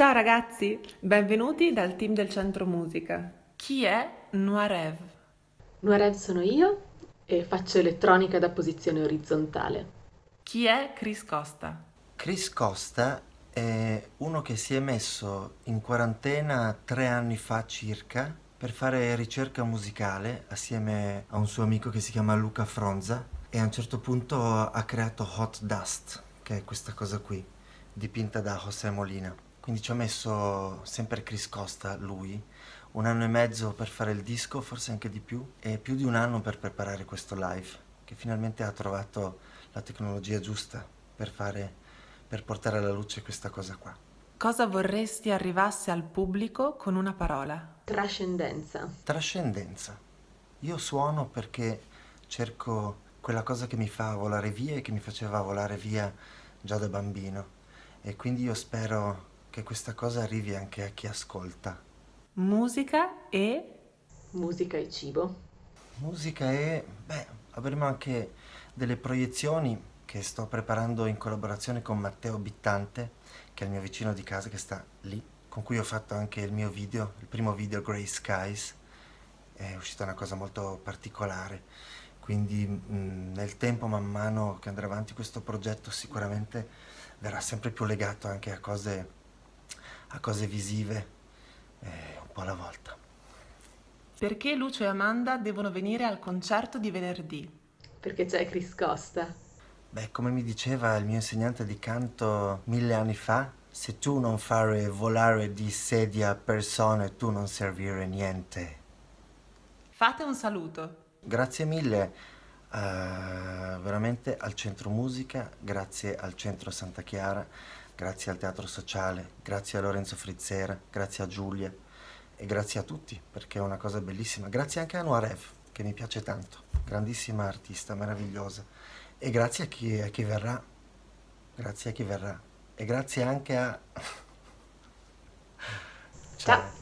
Ciao ragazzi, benvenuti dal team del Centro Musica. Chi è Noirev? Noirev sono io e faccio elettronica da posizione orizzontale. Chi è Chris Costa? Chris Costa è uno che si è messo in quarantena tre anni fa circa per fare ricerca musicale assieme a un suo amico che si chiama Luca Fronza e a un certo punto ha creato Hot Dust, che è questa cosa qui, dipinta da José Molina. Quindi ci ho messo sempre Chris Costa, lui, un anno e mezzo per fare il disco, forse anche di più, e più di un anno per preparare questo live, che finalmente ha trovato la tecnologia giusta per, fare, per portare alla luce questa cosa qua. Cosa vorresti arrivasse al pubblico con una parola? Trascendenza. Trascendenza. Io suono perché cerco quella cosa che mi fa volare via e che mi faceva volare via già da bambino. E quindi io spero che questa cosa arrivi anche a chi ascolta. Musica e... Musica e cibo. Musica e... beh, avremo anche delle proiezioni che sto preparando in collaborazione con Matteo Bittante, che è il mio vicino di casa che sta lì, con cui ho fatto anche il mio video, il primo video Grey Skies. È uscita una cosa molto particolare, quindi mh, mm, nel tempo, man mano che andrà avanti questo progetto, sicuramente verrà sempre più legato anche a cose a cose visive, eh, un po' alla volta. Perché Lucio e Amanda devono venire al concerto di venerdì? Perché c'è Chris Costa. Beh, come mi diceva il mio insegnante di canto mille anni fa, se tu non fare volare di sedia persone, tu non servire niente. Fate un saluto. Grazie mille eh, veramente al Centro Musica, grazie al Centro Santa Chiara, grazie al Teatro Sociale, grazie a Lorenzo Frizzera, grazie a Giulia e grazie a tutti perché è una cosa bellissima. Grazie anche a Noarev che mi piace tanto, grandissima artista, meravigliosa e grazie a chi, a chi verrà, grazie a chi verrà e grazie anche a... Cioè, Ciao. Ciao.